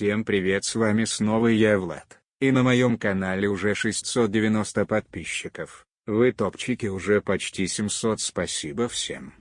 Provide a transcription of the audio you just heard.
Всем привет с вами снова я Влад, и на моем канале уже 690 подписчиков, вы топчики уже почти 700 спасибо всем,